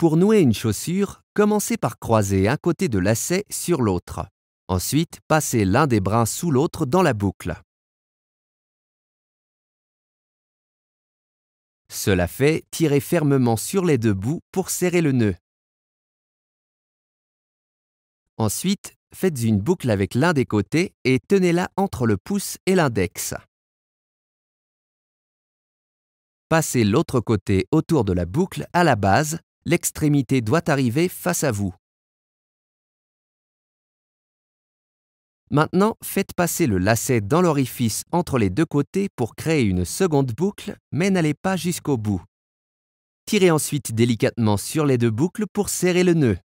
Pour nouer une chaussure, commencez par croiser un côté de lacet sur l'autre. Ensuite, passez l'un des brins sous l'autre dans la boucle. Cela fait, tirez fermement sur les deux bouts pour serrer le nœud. Ensuite, faites une boucle avec l'un des côtés et tenez-la entre le pouce et l'index. Passez l'autre côté autour de la boucle à la base L'extrémité doit arriver face à vous. Maintenant, faites passer le lacet dans l'orifice entre les deux côtés pour créer une seconde boucle, mais n'allez pas jusqu'au bout. Tirez ensuite délicatement sur les deux boucles pour serrer le nœud.